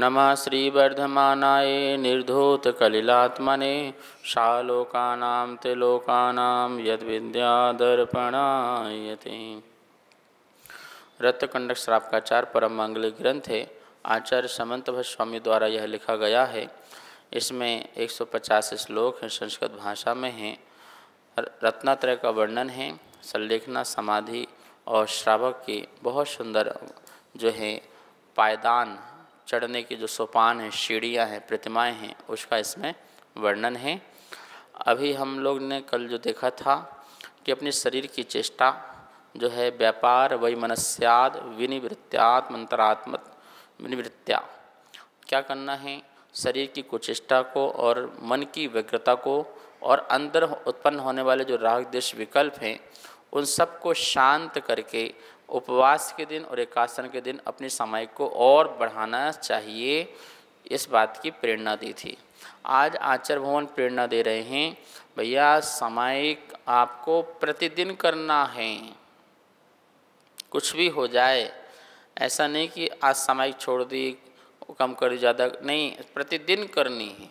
नम श्रीवर्धमानाय निर्धोतकलिलात्मने शालोकाना त्रिलोकाना यद्विद्यादर्पणायते रत्नकंडक श्राप का चार परम मांगलिक ग्रंथ है आचार्य समंतभ स्वामी द्वारा यह लिखा गया है इसमें 150 श्लोक हैं संस्कृत भाषा में हैं रत्नात्रय का वर्णन है संलेखना समाधि और श्रावक की बहुत सुंदर जो है पायदान चढ़ने की जो सोपान है सीढ़ियाँ हैं प्रतिमाएँ हैं उसका इसमें वर्णन है अभी हम लोग ने कल जो देखा था कि अपने शरीर की चेष्टा जो है व्यापार वही मनस्याद विनिवृत्त्यात मंत्रात्मक विनिवृत्त्या क्या करना है शरीर की कुचेष्टा को और मन की व्यग्रता को और अंदर उत्पन्न होने वाले जो राग देश विकल्प हैं उन सबको शांत करके उपवास के दिन और एकासन के दिन अपनी समय को और बढ़ाना चाहिए इस बात की प्रेरणा दी थी आज आचार्य भवन प्रेरणा दे रहे हैं भैया सामायिक आपको प्रतिदिन करना है कुछ भी हो जाए ऐसा नहीं कि आज सामायिक छोड़ दी कम कर ज़्यादा नहीं प्रतिदिन करनी है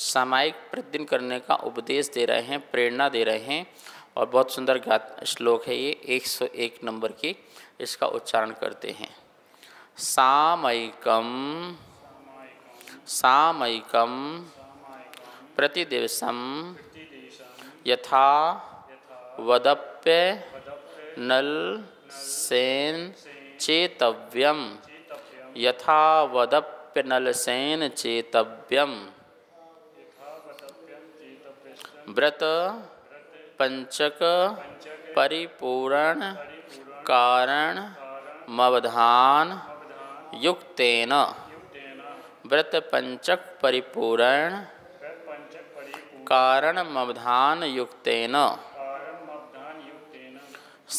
सामायिक प्रतिदिन करने का उपदेश दे रहे हैं प्रेरणा दे रहे हैं और बहुत सुंदर गात श्लोक है ये एक सौ एक नंबर की इसका उच्चारण करते हैं सामयिकम सामयिकम प्रतिदिवसम यथा वदप्य नल सेन चेतव्यम यथा वदप्य नल सेन चेतव्यम व्रत पंचक परिपूरण कारण मवधान युक्तेन व्रत पंचक परिपूरण कारण मवधान युक्तेन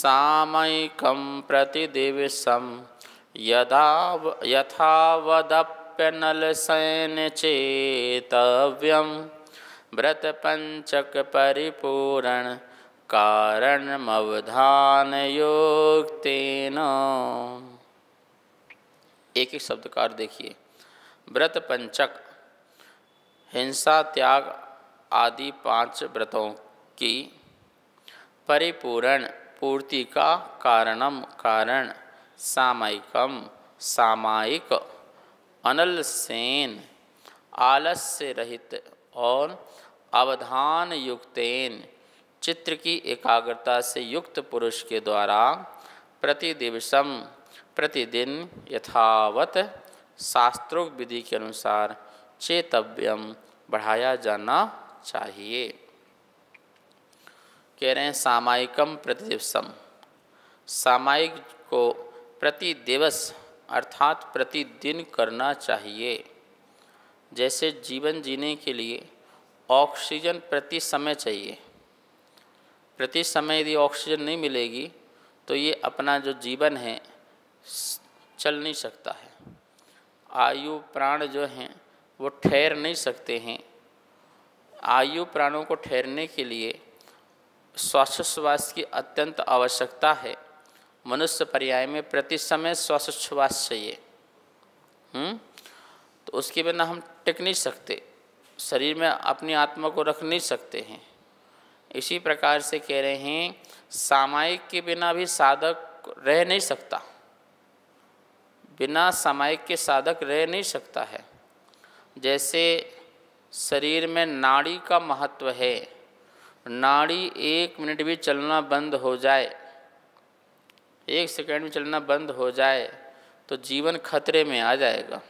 सामयिक प्रतिदिवस यदा यथावदप्यनल यथावदप्यनलसेन चेतव्यम व्रत पंचक परिपूरण कारणमवधान योग एक एक शब्दकार देखिए व्रत पंचक हिंसा त्याग आदि पांच व्रतों की परिपूर्ण पूर्ति का कारणम कारण सामयिकम सामायिक अनल सेन आलस्य रहित और अवधान युक्तेन चित्र की एकाग्रता से युक्त पुरुष के द्वारा प्रतिदिवसम प्रतिदिन यथावत शास्त्रोक विधि के अनुसार चेतव्यम बढ़ाया जाना चाहिए कह रहे हैं सामायिकम प्रतिदिवसम सामायिक को प्रतिदिवस अर्थात प्रतिदिन करना चाहिए जैसे जीवन जीने के लिए ऑक्सीजन प्रति समय चाहिए प्रति समय यदि ऑक्सीजन नहीं मिलेगी तो ये अपना जो जीवन है चल नहीं सकता है आयु प्राण जो हैं वो ठहर नहीं सकते हैं आयु प्राणों को ठहरने के लिए श्वासोश्वास की अत्यंत आवश्यकता है मनुष्य पर्याय में प्रति समय श्वासोच्छ्वास चाहिए हम्म? तो उसके बिना हम टिक नहीं सकते शरीर में अपनी आत्मा को रख नहीं सकते हैं इसी प्रकार से कह रहे हैं सामायिक के बिना भी साधक रह नहीं सकता बिना सामायिक के साधक रह नहीं सकता है जैसे शरीर में नाड़ी का महत्व है नाड़ी एक मिनट भी चलना बंद हो जाए एक सेकंड भी चलना बंद हो जाए तो जीवन खतरे में आ जाएगा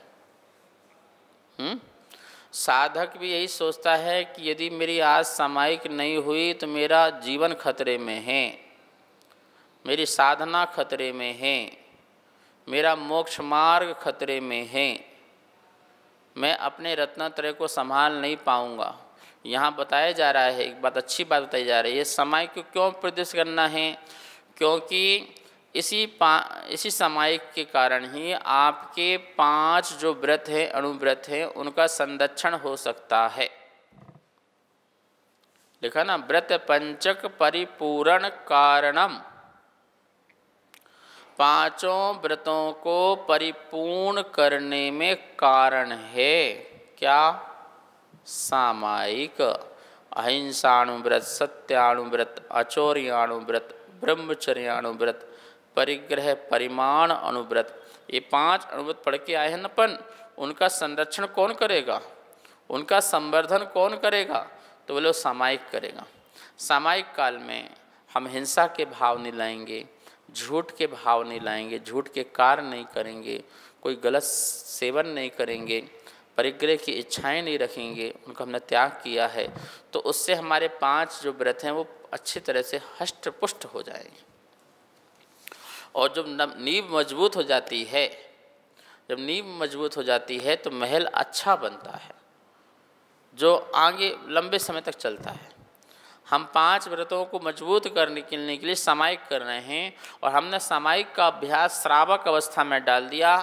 हुँ? हम्म? साधक भी यही सोचता है कि यदि मेरी आज सामायिक नहीं हुई तो मेरा जीवन खतरे में है मेरी साधना खतरे में है मेरा मोक्ष मार्ग खतरे में है मैं अपने रत्नत्रय को संभाल नहीं पाऊंगा यहाँ बताया जा रहा है एक बात अच्छी बात बताई जा रही है समय को क्यों प्रदेश करना है क्योंकि इसी पा इसी सामायिक के कारण ही आपके पांच जो व्रत हैं अणुव्रत हैं उनका संरक्षण हो सकता है लिखा ना व्रत पंचक परिपूर्ण कारणम पांचों व्रतों को परिपूर्ण करने में कारण है क्या सामायिक अहिंसाणुव्रत सत्याणुव्रत अचौर्याणुव्रत ब्रह्मचर्याणुव्रत परिग्रह परिमाण अनुव्रत ये पांच अनुव्रत पढ़ के आए हैं अपन उनका संरक्षण कौन करेगा उनका संवर्धन कौन करेगा तो बोले सामायिक करेगा सामायिक काल में हम हिंसा के भाव नहीं लाएंगे झूठ के भाव नहीं लाएंगे झूठ के कार्य नहीं करेंगे कोई गलत सेवन नहीं करेंगे परिग्रह की इच्छाएं नहीं रखेंगे उनका हमने त्याग किया है तो उससे हमारे पांच जो व्रत हैं वो अच्छी तरह से हष्ट पुष्ट हो जाएंगे और जब नींव मजबूत हो जाती है जब नींव मजबूत हो जाती है तो महल अच्छा बनता है जो आगे लंबे समय तक चलता है हम पांच व्रतों को मजबूत करने के लिए सामायिक कर रहे हैं और हमने सामायिक का अभ्यास श्रावक अवस्था में डाल दिया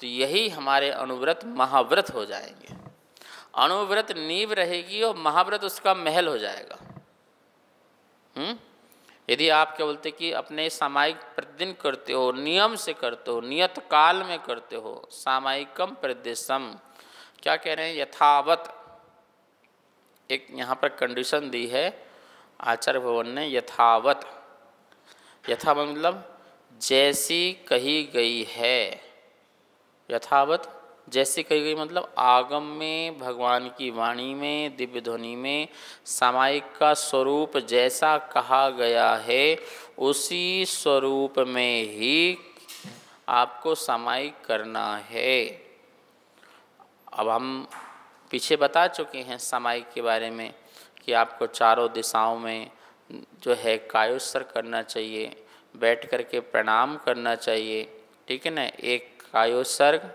तो यही हमारे अनुव्रत महाव्रत हो जाएंगे अनुव्रत नींव रहेगी और महाव्रत उसका महल हो जाएगा हुँ? हम्म? यदि आप क्या बोलते कि अपने सामायिक प्रतिदिन करते हो नियम से करते हो नियत काल में करते हो सामायिकम प्रदेशम क्या कह रहे हैं यथावत एक यहाँ पर कंडीशन दी है आचार्य भवन ने यथावत यथावत मतलब जैसी कही गई है यथावत जैसे कही गई मतलब आगम में भगवान की वाणी में दिव्य ध्वनि में सामायिक का स्वरूप जैसा कहा गया है उसी स्वरूप में ही आपको सामायिक करना है अब हम पीछे बता चुके हैं सामायिक के बारे में कि आपको चारों दिशाओं में जो है कायोत्सर करना चाहिए बैठ करके प्रणाम करना चाहिए ठीक है ना एक कायोत्सर्ग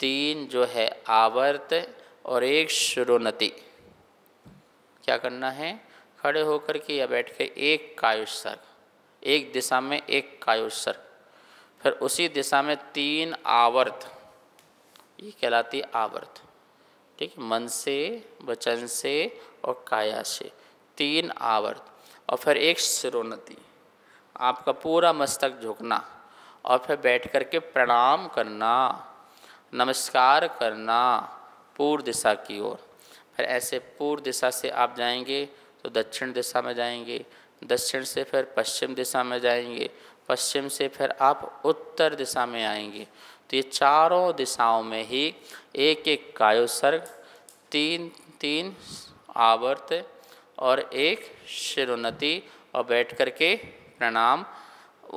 तीन जो है आवर्त और एक श्रोनति क्या करना है खड़े होकर के या बैठ के एक कायुष सर एक दिशा में एक कायुष सर फिर उसी दिशा में तीन आवर्त ये कहलाती आवर्त ठीक है मन से वचन से और काया से तीन आवर्त और फिर एक सिरोन्नति आपका पूरा मस्तक झुकना और फिर बैठ करके प्रणाम करना नमस्कार करना पूर्व दिशा की ओर फिर ऐसे पूर्व दिशा से आप जाएंगे तो दक्षिण दिशा में जाएंगे दक्षिण से फिर पश्चिम दिशा में जाएंगे पश्चिम से फिर आप उत्तर दिशा में आएंगे तो ये चारों दिशाओं में ही एक एक कायोसर्ग तीन तीन आवर्त और एक शिरोन्नति और बैठ करके प्रणाम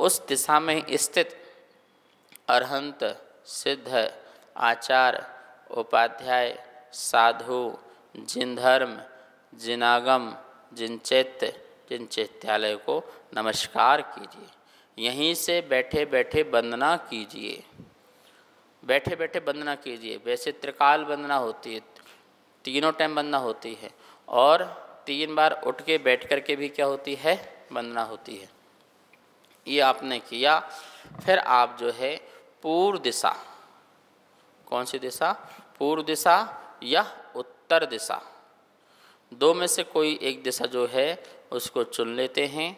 उस दिशा में स्थित अरहंत सिद्ध आचार उपाध्याय साधु जिन धर्म जिनागम जिनचैत्य जिनचैत्यालय को नमस्कार कीजिए यहीं से बैठे बैठे वंदना कीजिए बैठे बैठे वंदना कीजिए वैसे त्रिकाल वंदना होती है तीनों टाइम वंदना होती है और तीन बार उठ के बैठ कर के भी क्या होती है वंदना होती है ये आपने किया फिर आप जो है पूर्व दिशा कौन सी दिशा पूर्व दिशा या उत्तर दिशा दो में से कोई एक दिशा जो है उसको चुन लेते हैं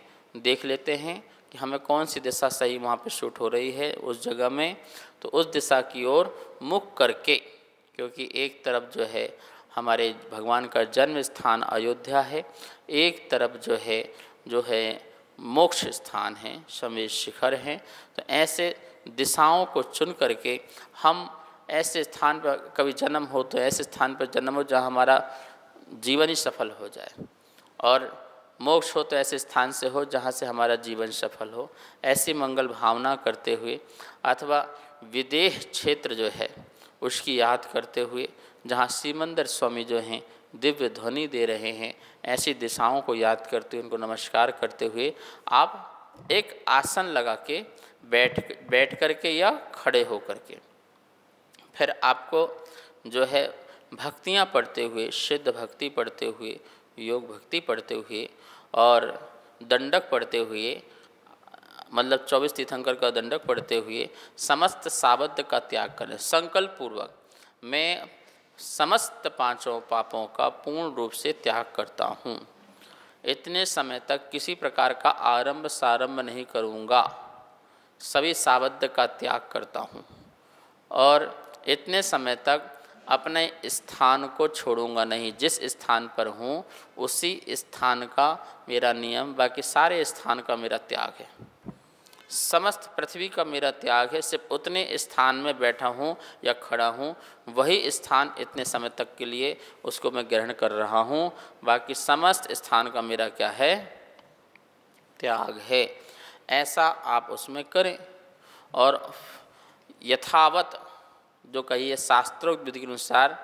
देख लेते हैं कि हमें कौन सी दिशा सही वहाँ पे शूट हो रही है उस जगह में तो उस दिशा की ओर मुख करके क्योंकि एक तरफ जो है हमारे भगवान का जन्म स्थान अयोध्या है एक तरफ जो है जो है मोक्ष स्थान है समय शिखर हैं तो ऐसे दिशाओं को चुन करके हम ऐसे स्थान पर कभी जन्म हो तो ऐसे स्थान पर जन्म हो जहाँ हमारा जीवन ही सफल हो जाए और मोक्ष हो तो ऐसे स्थान से हो जहाँ से हमारा जीवन सफल हो ऐसी मंगल भावना करते हुए अथवा विदेह क्षेत्र जो है उसकी याद करते हुए जहाँ सीमंदर स्वामी जो हैं दिव्य ध्वनि दे रहे हैं ऐसी दिशाओं को याद करते हुए उनको नमस्कार करते हुए आप एक आसन लगा के बैठ बैठ करके या खड़े होकर के फिर आपको जो है भक्तियाँ पढ़ते हुए सिद्ध भक्ति पढ़ते हुए योग भक्ति पढ़ते हुए और दंडक पढ़ते हुए मतलब चौबीस तीर्थंकर का दंडक पढ़ते हुए समस्त साबद्ध का त्याग करें संकल्प पूर्वक मैं समस्त पांचों पापों का पूर्ण रूप से त्याग करता हूँ इतने समय तक किसी प्रकार का आरंभ सारंभ नहीं करूँगा सभी साबद्ध का त्याग करता हूँ और इतने समय तक अपने स्थान को छोड़ूंगा नहीं जिस स्थान पर हूँ उसी स्थान का मेरा नियम बाकी सारे स्थान का मेरा त्याग है समस्त पृथ्वी का मेरा त्याग है सिर्फ उतने स्थान में बैठा हूँ या खड़ा हूँ वही स्थान इतने समय तक के लिए उसको मैं ग्रहण कर रहा हूँ बाकी समस्त स्थान का मेरा क्या है त्याग है ऐसा आप उसमें करें और यथावत जो कही है शास्त्रोक्त विधि के अनुसार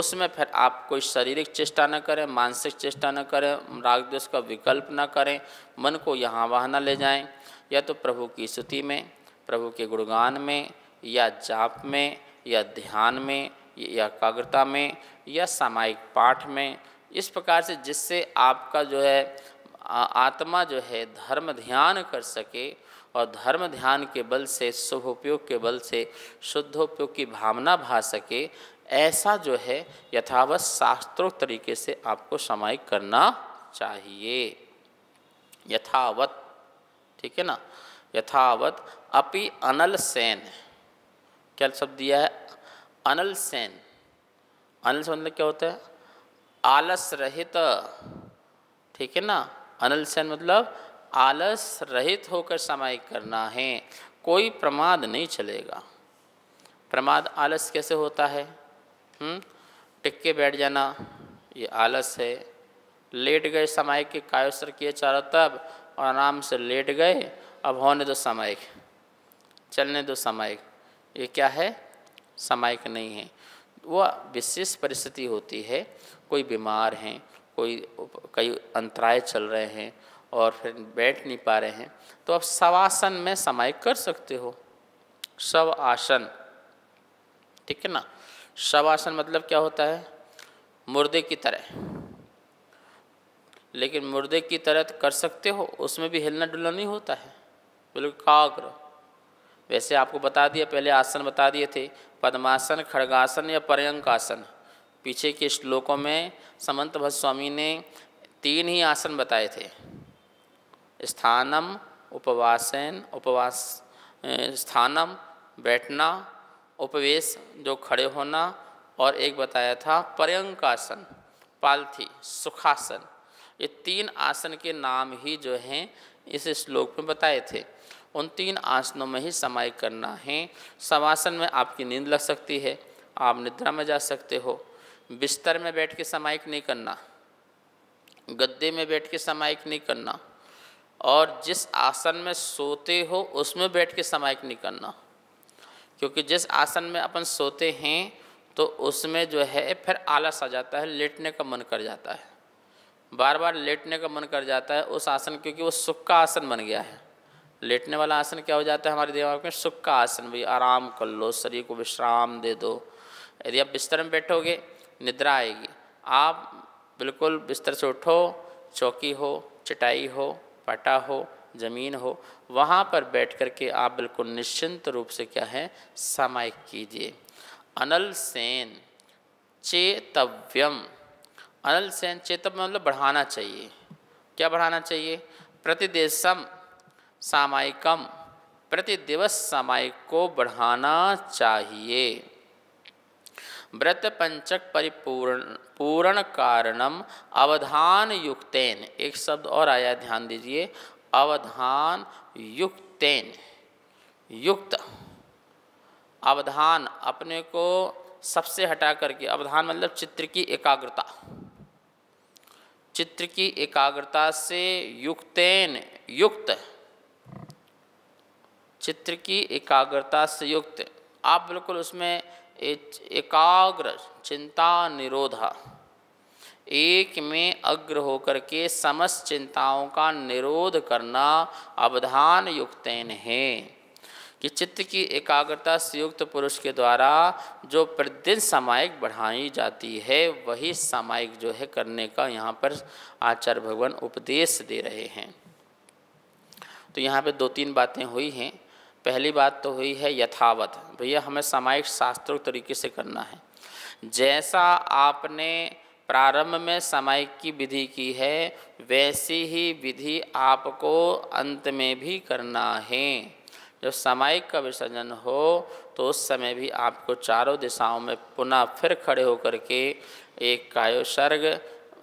उसमें फिर आप कोई शारीरिक चेष्टा न करें मानसिक चेष्टा न करें राग द्वेष का विकल्प न करें मन को यहाँ वहाँ न ले जाएं या तो प्रभु की स्तुति में प्रभु के गुणगान में या जाप में या ध्यान में या एकाग्रता में या सामायिक पाठ में इस प्रकार से जिससे आपका जो है आत्मा जो है धर्म ध्यान कर सके और धर्म ध्यान के बल से शुभ उपयोग के बल से शुद्धोपयोग की भावना भा सके ऐसा जो है यथावत शास्त्रोक्त तरीके से आपको समायिक करना चाहिए यथावत ठीक है ना यथावत अपि अनल सेन क्या शब्द दिया है अनल सेन अनल सेन मतलब क्या होता है आलस रहित ठीक है ना अनल सेन मतलब आलस रहित होकर समय करना है कोई प्रमाद नहीं चलेगा प्रमाद आलस कैसे होता है हुँ? हम्म, टिक के बैठ जाना ये आलस है लेट गए समय के कायोसर किए चारों तब और आराम से लेट गए अब होने दो समय चलने दो समय ये क्या है समय नहीं है वह विशेष परिस्थिति होती है कोई बीमार हैं कोई कई अंतराय चल रहे हैं और फिर बैठ नहीं पा रहे हैं तो आप शवासन में समाय कर सकते हो शव आसन ठीक है ना शवासन मतलब क्या होता है मुर्दे की तरह लेकिन मुर्दे की तरह तो कर सकते हो उसमें भी हिलना डुलना नहीं होता है बिल्कुल काग्र वैसे आपको बता दिया पहले आसन बता दिए थे पद्मासन खड़गासन या पर्यंकासन पीछे के श्लोकों में समंत भस्वामी स्वामी ने तीन ही आसन बताए थे स्थानम उपवासन उपवास स्थानम बैठना उपवेश जो खड़े होना और एक बताया था पर्यंकासन पालथी सुखासन ये तीन आसन के नाम ही जो हैं इस श्लोक में बताए थे उन तीन आसनों में ही समय करना है समासन में आपकी नींद लग सकती है आप निद्रा में जा सकते हो बिस्तर में बैठ के समायिक नहीं करना गद्दे में बैठ के समायिक नहीं करना और जिस आसन में सोते हो उसमें बैठ के सामायिक नहीं करना क्योंकि जिस आसन में अपन सोते हैं तो उसमें जो है फिर आलस आ जाता है लेटने का मन कर जाता है बार बार लेटने का मन कर जाता है उस आसन क्योंकि वो सुख का आसन बन गया है लेटने वाला आसन क्या हो जाता है हमारे दिमाग में सुख का आसन भी आराम कर लो शरीर को विश्राम दे दो यदि आप बिस्तर में बैठोगे निद्रा आएगी आप बिल्कुल बिस्तर से उठो चौकी हो चटाई हो पटा हो ज़मीन हो वहाँ पर बैठ कर के आप बिल्कुल निश्चिंत रूप से क्या है समय कीजिए अनल सेन चेतव्यम अनल सेन चेतव्य मतलब बढ़ाना चाहिए क्या बढ़ाना चाहिए प्रतिदेशम सामायिकम प्रतिदिवस सामायिक को बढ़ाना चाहिए व्रत पंचक परिपूर्ण पूर्ण कारणम अवधान युक्तेन एक शब्द और आया ध्यान दीजिए अवधान युक्तेन युक्त अवधान अपने को सबसे हटा करके अवधान मतलब चित्र की एकाग्रता चित्र की एकाग्रता से युक्तेन युक्त चित्र की एकाग्रता से युक्त आप बिल्कुल उसमें एकाग्र चिंता निरोधा एक में अग्र होकर के समस्त चिंताओं का निरोध करना अवधान युक्तन है कि चित्त की एकाग्रता संयुक्त पुरुष के द्वारा जो प्रतिदिन सामायिक बढ़ाई जाती है वही सामायिक जो है करने का यहाँ पर आचार्य भगवान उपदेश दे रहे हैं तो यहाँ पे दो तीन बातें हुई हैं पहली बात तो हुई है यथावत भैया हमें सामायिक शास्त्रोक्त तरीके से करना है जैसा आपने प्रारंभ में सामायिक की विधि की है वैसी ही विधि आपको अंत में भी करना है जब सामायिक का विसर्जन हो तो उस समय भी आपको चारों दिशाओं में पुनः फिर खड़े होकर के एक कायोसर्ग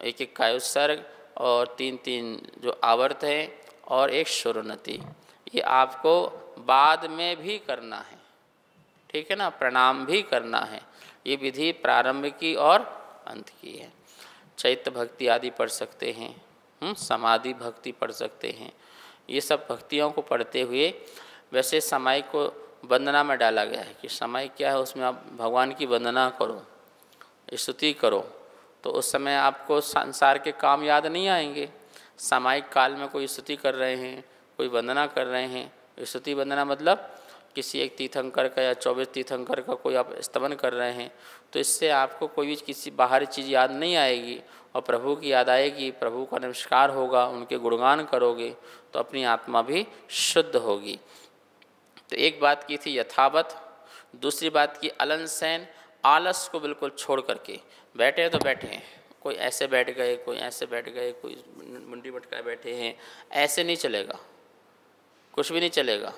एक एक कायोसर्ग और तीन तीन जो आवर्त हैं और एक शुरुनति ये आपको बाद में भी करना है ठीक है ना प्रणाम भी करना है ये विधि प्रारंभ की और अंत की है चैत्य भक्ति आदि पढ़ सकते हैं हम्म, समाधि भक्ति पढ़ सकते हैं ये सब भक्तियों को पढ़ते हुए वैसे समय को वंदना में डाला गया है कि समय क्या है उसमें आप भगवान की वंदना करो स्तुति करो तो उस समय आपको संसार के काम याद नहीं आएंगे सामायिक काल में कोई स्तुति कर रहे हैं कोई वंदना कर रहे हैं स्तुति वंदना मतलब किसी एक तीर्थंकर का या चौबीस तीर्थंकर का कोई आप स्तमन कर रहे हैं तो इससे आपको कोई भी किसी बाहरी चीज़ याद नहीं आएगी और प्रभु की याद आएगी प्रभु का नमस्कार होगा उनके गुणगान करोगे तो अपनी आत्मा भी शुद्ध होगी तो एक बात की थी यथावत दूसरी बात की अलनसैन आलस को बिल्कुल छोड़ करके बैठे तो बैठे कोई ऐसे बैठ गए कोई ऐसे बैठ गए कोई मुंडी मटका बैठे हैं ऐसे नहीं चलेगा कुछ भी नहीं चलेगा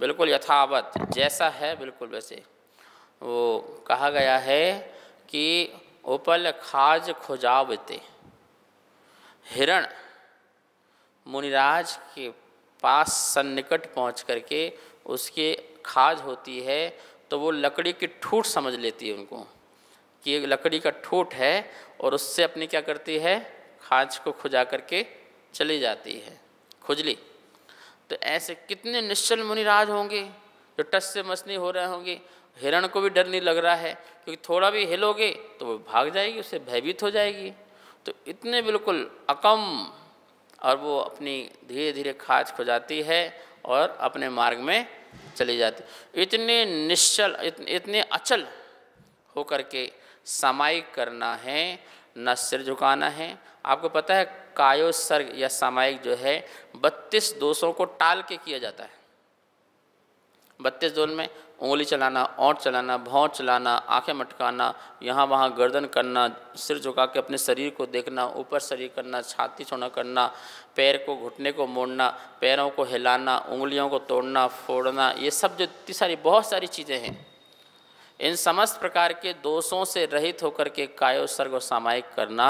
बिल्कुल यथावत जैसा है बिल्कुल वैसे वो कहा गया है कि उपल खाज खोजावते हिरण मुनिराज के पास सन्निकट पहुंच करके उसके खाज होती है तो वो लकड़ी की ठूट समझ लेती है उनको कि एक लकड़ी का ठूट है और उससे अपनी क्या करती है खाज को खुजा करके चली जाती है खुजली तो ऐसे कितने निश्चल मुनिराज होंगे जो टस से मस नहीं हो रहे होंगे हिरण को भी डर नहीं लग रहा है क्योंकि थोड़ा भी हिलोगे तो वो भाग जाएगी उससे भयभीत हो जाएगी तो इतने बिल्कुल अकम और वो अपनी धीरे धीरे खाच खो जाती है और अपने मार्ग में चली जाती इतने निश्चल इतने, इतने अचल होकर के समायिक करना है न सिर झुकाना है आपको पता है कायोत्सर्ग या सामायिक जो है बत्तीस दोषों को टाल के किया जाता है बत्तीस दोन में उंगली चलाना ओंठ चलाना भौं चलाना आंखें मटकाना यहाँ वहाँ गर्दन करना सिर झुका के अपने शरीर को देखना ऊपर शरीर करना छाती छोड़ना करना पैर को घुटने को मोड़ना पैरों को हिलाना उंगलियों को तोड़ना फोड़ना ये सब जो इतनी सारी बहुत सारी चीज़ें हैं इन समस्त प्रकार के दोषों से रहित होकर के कायोत्सर्ग और सामायिक करना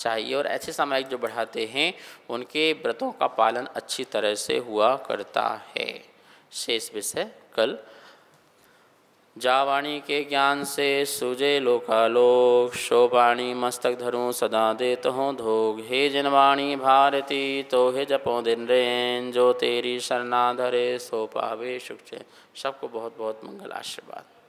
चाहिए और ऐसे सामायिक जो बढ़ाते हैं उनके व्रतों का पालन अच्छी तरह से हुआ करता है शेष विषय कल जावाणी के ज्ञान से सुजे लोकालोक शोपाणी मस्तक धरूं सदा दे हों धोग हे जनवाणी भारती तो हे जपो दिन रेन जो तेरी शरणा धरे सो पावे सुख सबको बहुत बहुत मंगल आशीर्वाद